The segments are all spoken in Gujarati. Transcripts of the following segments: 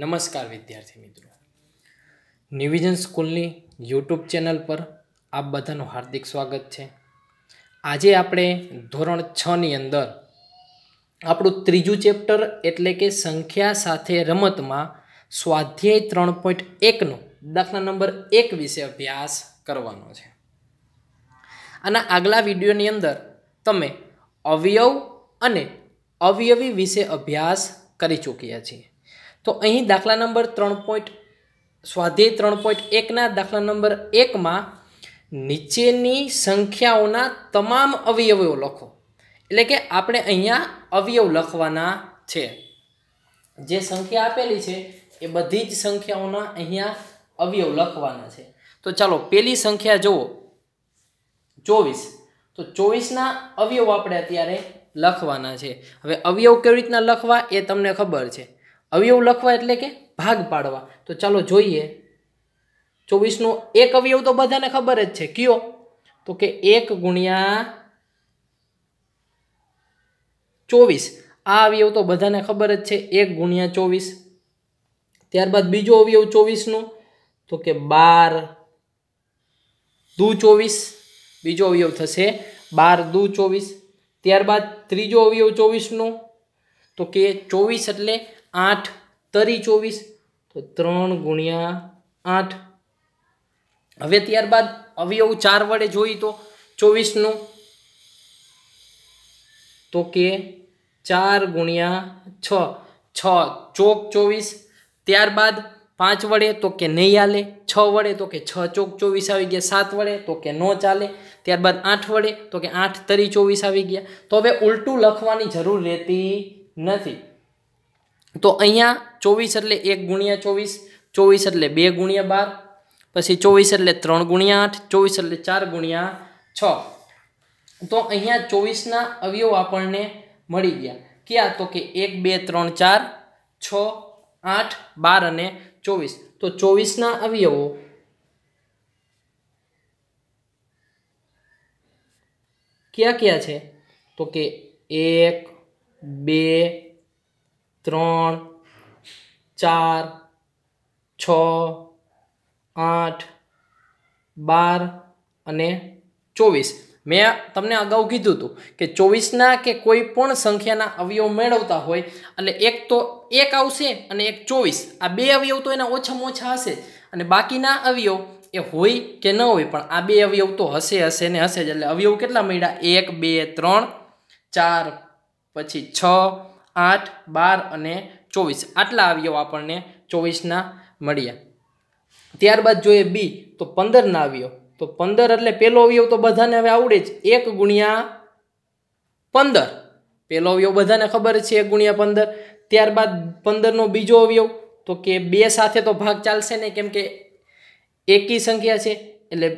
નમસ્કાર વિદ્યાર્થી મિત્રો નિવિઝન સ્કૂલની યુટ્યુબ ચેનલ પર આપ બધાનું હાર્દિક સ્વાગત છે આજે આપણે ધોરણ છની અંદર આપણું ત્રીજું ચેપ્ટર એટલે કે સંખ્યા સાથે રમતમાં સ્વાધ્યાય ત્રણ પોઈન્ટ એકનો દાખલા નંબર એક વિશે અભ્યાસ કરવાનો છે આના આગલા વિડીયોની અંદર તમે અવયવ અને અવયવી વિશે અભ્યાસ કરી ચૂક્યા છીએ તો અહીં દાખલા નંબર ત્રણ પોઈન્ટ સ્વાધ્યાય ત્રણ પોઈન્ટ એકના દાખલા નંબર એકમાં નીચેની સંખ્યાઓના તમામ અવયવો લખો એટલે કે આપણે અહીંયા અવયવ લખવાના છે જે સંખ્યા આપેલી છે એ બધી જ સંખ્યાઓના અહીંયા અવયવ લખવાના છે તો ચાલો પેલી સંખ્યા જુઓ ચોવીસ તો ચોવીસના અવયવ આપણે અત્યારે લખવાના છે હવે અવયવ કેવી રીતના લખવા એ તમને ખબર છે અવયવ લખવા એટલે કે ભાગ પાડવા તો ચાલો જોઈએ ચોવીસનો એક અવયવ તો બધાને ખબર જ છે કયો તો કે એક ગુણ્યા ચોવીસ આ અવયવ તો બધાને ખબર જ છે એક ગુણ્યા ચોવીસ ત્યારબાદ બીજો અવયવ ચોવીસનો તો કે બાર દુ ચોવીસ બીજો અવયવ થશે બાર દુ ચોવીસ ત્યારબાદ ત્રીજો અવયવ ચોવીસનો તો કે ચોવીસ એટલે આઠ તરી ચોવીસ તો ત્રણ ગુણ્યા આઠ હવે ત્યારબાદ અવયવ ચાર વડે જોઈ તો ચોવીસનું તો કે ચાર ગુણ્યા છ છ ચોક ચોવીસ ત્યારબાદ પાંચ વડે તો કે નહીં ચાલે છ વડે તો કે છ ચોક ચોવીસ આવી ગયા સાત વડે તો કે ન ચાલે ત્યારબાદ આઠ વડે તો કે આઠ તરી ચોવીસ આવી ગયા તો હવે ઉલટું લખવાની જરૂર રહેતી નથી તો અહીંયા ચોવીસ એટલે એક ગુણ્યા ચોવીસ ચોવીસ એટલે બે ગુણ્યા બાર પછી ચોવીસ એટલે ત્રણ ગુણ્યા આઠ ચોવીસ એટલે ચાર ગુણ્યા છ તો અહીંયા ચોવીસના અવયવ આપણને મળી ગયા ક્યાં તો કે એક બે ત્રણ ચાર છ આઠ બાર અને ચોવીસ તો ચોવીસના અવયવો ક્યાં ક્યાં છે તો કે એક બે ત્રણ ચાર છ આઠ બાર અને ચોવીસ મેં તમને અગાઉ કીધું હતું કે ચોવીસના કે કોઈ પણ સંખ્યાના અવયવ મેળવતા હોય એટલે એક તો એક આવશે અને એક ચોવીસ આ બે અવયવ તો એના ઓછામાં ઓછા હશે અને બાકીના અવયવ એ હોય કે ન હોય પણ આ બે અવયવ તો હશે હશે ને હશે જ એટલે અવયવ કેટલા મળ્યા એક બે ત્રણ ચાર પછી છ આઠ બાર અને ચોવીસ આટલા અવયવ આપણને ચોવીસના મળ્યા ત્યારબાદ જોઈએ બી તો પંદરના અવયવ તો પંદર એટલે પહેલો અવયવ તો બધાને હવે આવડે જ એક ગુણ્યા પંદર પહેલો અવયવ બધાને ખબર છે એક ગુણ્યા પંદર ત્યારબાદ પંદરનો બીજો અવયવ તો કે બે સાથે તો ભાગ ચાલશે ને કેમ કે એકી સંખ્યા છે એટલે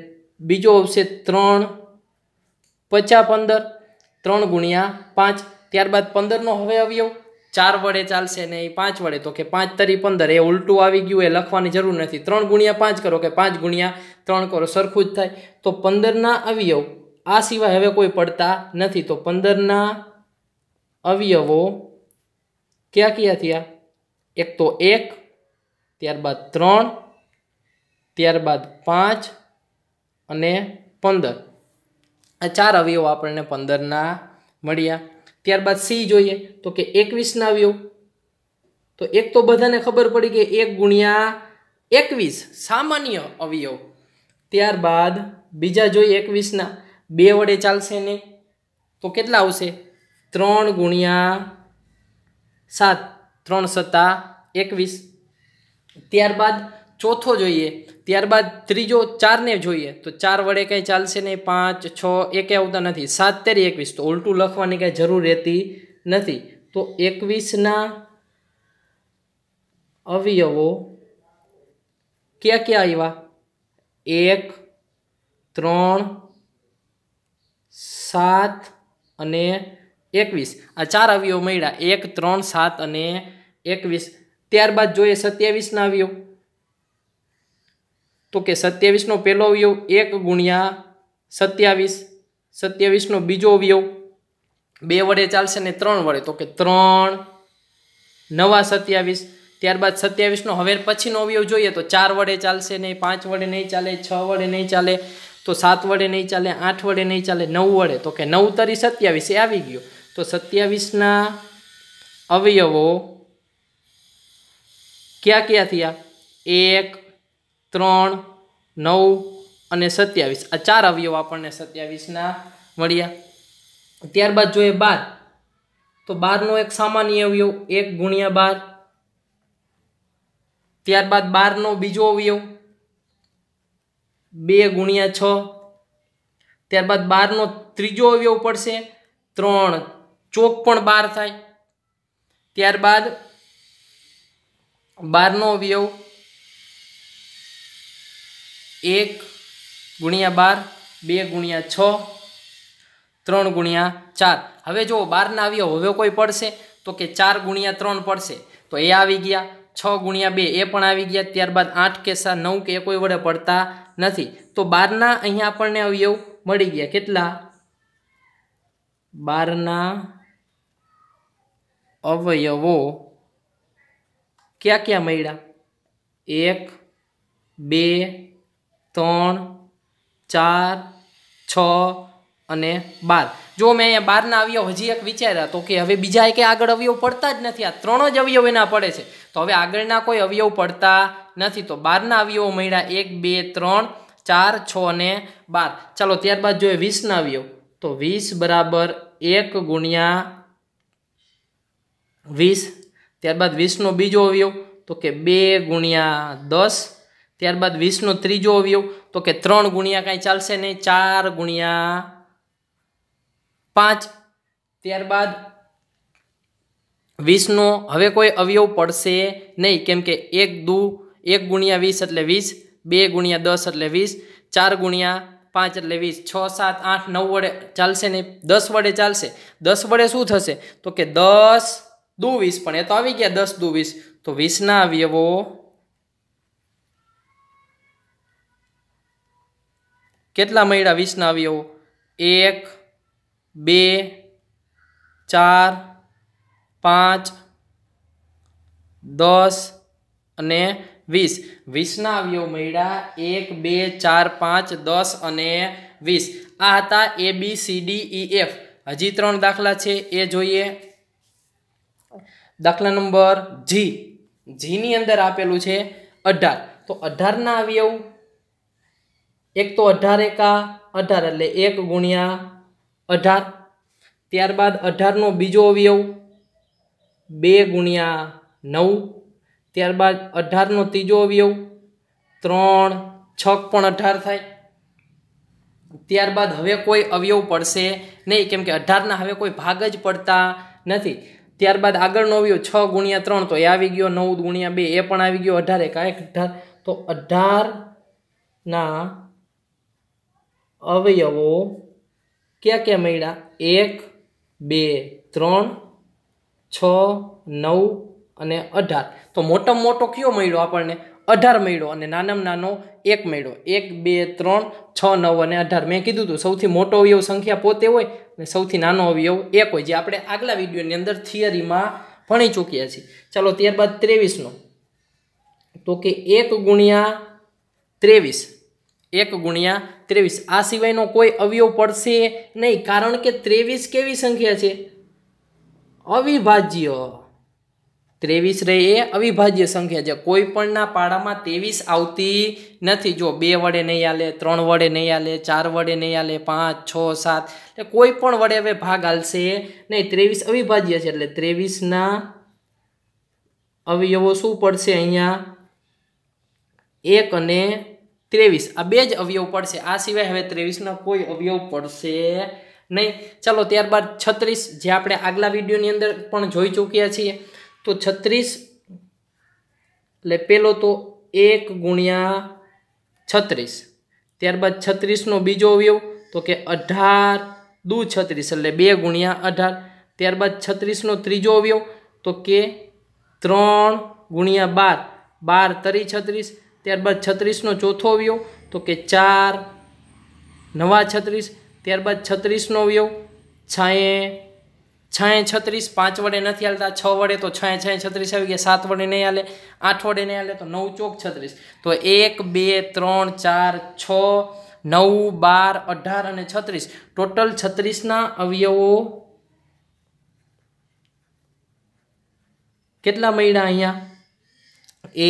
બીજો આવશે ત્રણ પચા પંદર ત્રણ ગુણ્યા પાંચ ત્યારબાદ પંદરનો હવે અવયવ ચાર વડે ચાલશે ને એ પાંચ વડે તો કે પાંચ તરી પંદર એ ઉલટું આવી ગયું એ લખવાની જરૂર નથી ત્રણ ગુણ્યા પાંચ કરો કે પાંચ ગુણ્યા ત્રણ કરો સરખું જ થાય તો પંદરના અવયવ આ સિવાય હવે કોઈ પડતા નથી તો પંદરના અવયવો ક્યાં ક્યાં થયા એક તો એક ત્યારબાદ ત્રણ ત્યારબાદ પાંચ અને પંદર આ ચાર અવયવો આપણને પંદરના મળ્યા ત્યારબાદ સી જોઈએ તો કે એકવીસના અવયવ તો એક તો બધાને ખબર પડી કે એક ગુણ્યા એકવીસ સામાન્ય અવયવ ત્યારબાદ બીજા જોઈએ એકવીસના બે વડે ચાલશે ને તો કેટલા આવશે ત્રણ ગુણ્યા સાત ત્રણ સત્તા એકવીસ ત્યારબાદ ચોથો જોઈએ ત્યારબાદ ત્રીજો ચારને જોઈએ તો ચાર વડે કંઈ ચાલશે નહીં પાંચ છ એકે આવતા નથી સાત તેરી એકવીસ તો ઉલટું લખવાની કાંઈ જરૂર રહેતી નથી તો એકવીસના અવયવો ક્યાં ક્યાં આવ્યા એક ત્રણ સાત અને એકવીસ આ ચાર અવયવ મળ્યા એક ત્રણ સાત અને એકવીસ ત્યારબાદ જોઈએ સત્યાવીસના અવયવ તો કે સત્યાવીસનો પહેલો અવયવ એક ગુણ્યા સત્યાવીસ સત્યાવીસનો બીજો અવયવ બે વડે ચાલશે ને ત્રણ વડે તો કે ત્રણ નવા સત્યાવીસ ત્યારબાદ સત્યાવીસનો હવે પછીનો અવયવ જોઈએ તો ચાર વડે ચાલશે નહીં પાંચ વડે નહીં ચાલે છ વડે નહીં ચાલે તો સાત વડે નહીં ચાલે આઠ વડે નહીં ચાલે નવ વડે તો કે નવ તરી સત્યાવીસ એ આવી ગયો તો સત્યાવીસના અવયવો ક્યાં ક્યાં થયા એક ત્રણ નવ અને સત્યાવીસ આ ચાર અવયવ આપણને સત્યાવીસના મળ્યા ત્યારબાદ જોઈએ બાર તો બારનો એક સામાન્ય અવયવ એક ગુણ્યા બાર ત્યારબાદ બારનો બીજો અવયવ બે ગુણ્યા છ ત્યારબાદ બારનો ત્રીજો અવયવ પડશે ત્રણ ચોક પણ બાર થાય ત્યારબાદ બારનો અવયવ એક ગુણ્યા બાર બે ગુણ્યા છ ત્રણ ગુણ્યા ચાર હવે જો બારના આવ્યો હવે કોઈ પડશે તો કે ચાર ગુણ્યા ત્રણ પડશે તો એ આવી ગયા છ ગુણ્યા બે એ પણ આવી ગયા ત્યારબાદ આઠ કે સા નવ કે કોઈ વડે પડતા નથી તો બારના અહીંયા આપણને અવયવ મળી ગયા કેટલા બારના અવયવો ક્યાં ક્યાં મળ્યા એક બે ત્રણ ચાર છ અને બાર જો મેં અહીંયા બારના અવયવ હજી એક વિચાર્યા તો કે હવે બીજા એક આગળ અવયવ પડતા જ નથી આ ત્રણ જ અવયવ એના પડે છે તો હવે આગળના કોઈ અવયવ પડતા નથી તો બારના અવયવો મળ્યા એક બે ત્રણ ચાર છ અને બાર ચાલો ત્યારબાદ જોઈએ વીસના અવયવ તો વીસ બરાબર એક ગુણ્યા વીસ ત્યારબાદ વીસનો બીજો અવયવ તો કે બે ગુણ્યા દસ ત્યારબાદ વીસનો ત્રીજો અવયવ તો કે ત્રણ ગુણ્યા કાંઈ ચાલશે નહીં ચાર ગુણ્યા પાંચ ત્યારબાદ વીસનો હવે કોઈ અવયવ પડશે નહીં કેમ કે એક દુ એક ગુણ્યા વીસ એટલે વીસ બે ગુણ્યા દસ એટલે વીસ ચાર ગુણ્યા પાંચ એટલે વીસ છ સાત આઠ નવ વડે ચાલશે નહીં દસ વડે ચાલશે દસ વડે શું થશે તો કે દસ દુ વીસ પણ એ તો આવી ગયા દસ દુ વીસ તો વીસના અવયવો કેટલા મળ્યા વીસના અવયવો એક બે ચાર પાંચ દસ અને વીસ વીસના આવ્યો મળ્યા એક બે ચાર પાંચ દસ અને વીસ આ હતા A B C D E F હજી ત્રણ દાખલા છે એ જોઈએ દાખલા નંબર જી જીની અંદર આપેલું છે અઢાર તો અઢારના અવયવ એક તો અઢાર એકા અઢાર એટલે એક ગુણ્યા અઢાર ત્યારબાદ અઢારનો બીજો અવયવ બે ગુણ્યા નવ ત્યારબાદ અઢારનો ત્રીજો અવયવ ત્રણ છક પણ અઢાર થાય ત્યારબાદ હવે કોઈ અવયવ પડશે નહીં કેમ કે અઢારના હવે કોઈ ભાગ જ પડતા નથી ત્યારબાદ આગળનો અવયવ છ ગુણ્યા ત્રણ તો એ આવી ગયો નવ ગુણ્યા બે એ પણ આવી ગયો અઢાર એક અઢાર તો અઢારના અવયવો ક્યાં ક્યાં મળ્યા એક બે ત્રણ છ નવ અને અઢાર તો મોટામાં મોટો કયો મળ્યો આપણને અઢાર મળ્યો અને નાનામાં નાનો એક મળ્યો એક બે ત્રણ છ નવ અને અઢાર મેં કીધું હતું સૌથી મોટો અવયવ સંખ્યા પોતે હોય અને સૌથી નાનો અવયવ એક હોય જે આપણે આગલા વિડીયોની અંદર થિયરીમાં ભણી ચૂક્યા છીએ ચાલો ત્યારબાદ ત્રેવીસનો તો કે એક ગુણ્યા ત્રેવીસ એક ગુણ્યા ત્રેવીસ આ સિવાયનો કોઈ અવયવ પડશે નહીં કારણ કે ત્રેવીસ કેવી સંખ્યા છે અવિભાજ્ય ત્રેવીસ રહે એ અવિભાજ્ય સંખ્યા છે કોઈ પણના પાડામાં ત્રેવીસ આવતી નથી જો બે વડે નહીં આલે ત્રણ વડે નહીં આલે ચાર વડે નહીં આલે પાંચ છ સાત એટલે કોઈ પણ વડે હવે ભાગ હાલશે નહીં ત્રેવીસ અવિભાજ્ય છે એટલે ત્રેવીસના અવયવો શું પડશે અહીંયા એક અને ત્રેવીસ આ બે જ અવયવ પડશે આ સિવાય હવે ત્રેવીસના કોઈ અવયવ પડશે નહીં ચાલો ત્યારબાદ છત્રીસ જે આપણે આગલા વિડીયોની અંદર પણ જોઈ ચૂક્યા છીએ તો છત્રીસ એટલે પેલો તો એક ગુણ્યા છત્રીસ ત્યારબાદ છત્રીસનો બીજો અવયવ તો કે અઢાર દુ છત્રીસ એટલે બે ગુણ્યા અઢાર ત્યારબાદ છત્રીસનો ત્રીજો અવયવ તો કે ત્રણ ગુણ્યા બાર બાર તરી છત્રીસ ત્યારબાદ છત્રીસનો ચોથો અવયવ તો કે ચાર નવા છત્રીસ ત્યારબાદ છત્રીસનો અવયવ છાએ છાએ છત્રીસ પાંચ વડે નથી હાલતા છ વડે તો છાએ છાએ છત્રીસ આવી ગયા સાત વડે નહીં હાલે આઠ વડે નહીં હાલે તો નવ ચોક છત્રીસ તો એક બે ત્રણ ચાર છ નવ બાર અઢાર અને છત્રીસ ટોટલ છત્રીસના અવયવો કેટલા મળ્યા અહીંયા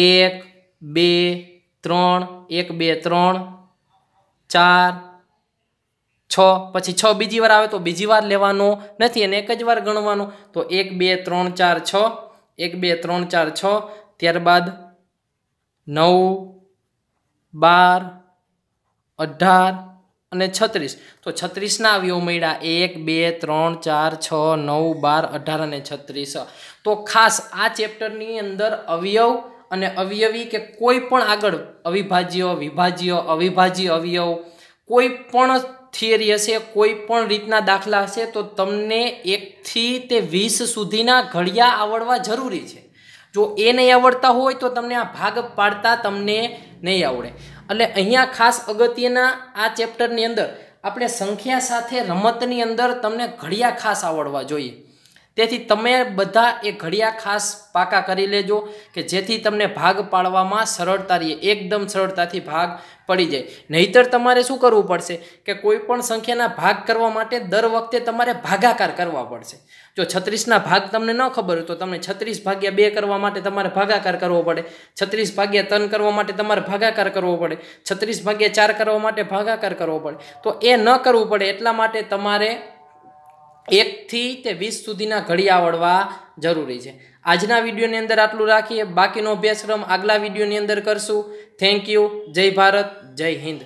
એક બે ત્રણ એક બે ત્રણ ચાર છ પછી છ બીજી વાર આવે તો બીજી વાર લેવાનો નથી અને એક જ વાર ગણવાનો તો એક બે ત્રણ ચાર છ એક બે ત્રણ ચાર છ ત્યારબાદ નવ બાર અઢાર અને છત્રીસ તો છત્રીસના અવયવ મળ્યા એક બે ત્રણ ચાર છ નવ બાર અઢાર અને છત્રીસ તો ખાસ આ ચેપ્ટરની અંદર અવયવ અને અવયવી કે કોઈ પણ આગળ અવિભાજ્ય વિભાજ્ય અવિભાજ્ય અવયવ કોઈ પણ થિયરી હશે કોઈ પણ રીતના દાખલા હશે તો તમને એકથી તે વીસ સુધીના ઘડિયા આવડવા જરૂરી છે જો એ નહીં આવડતા હોય તો તમને આ ભાગ પાડતા તમને નહીં આવડે એટલે અહીંયા ખાસ અગત્યના આ ચેપ્ટરની અંદર આપણે સંખ્યા સાથે રમતની અંદર તમને ઘડિયા ખાસ આવડવા જોઈએ તેથી તમે બધા એ ઘડિયા ખાસ પાકા કરી લેજો કે જેથી તમને ભાગ પાડવામાં સરળતા રહીએ એકદમ સરળતાથી ભાગ પડી જાય નહીતર તમારે શું કરવું પડશે કે કોઈપણ સંખ્યાના ભાગ કરવા માટે દર વખતે તમારે ભાગાકાર કરવા પડશે જો છત્રીસના ભાગ તમને ન ખબર હોય તો તમને છત્રીસ ભાગ્યા બે કરવા માટે તમારે ભાગાકાર કરવો પડે છત્રીસ ભાગ્યા ત્રણ કરવા માટે તમારે ભાગાકાર કરવો પડે છત્રીસ ભાગ્યા ચાર કરવા માટે ભાગાકાર કરવો પડે તો એ ન કરવું પડે એટલા માટે તમારે એકથી તે વીસ સુધીના ઘડી આવડવા જરૂરી છે આજના વિડીયોની અંદર આટલું રાખીએ બાકીનો અભ્યાસક્રમ આગલા વિડીયોની અંદર કરશું થેન્ક યુ જય ભારત જય હિન્દ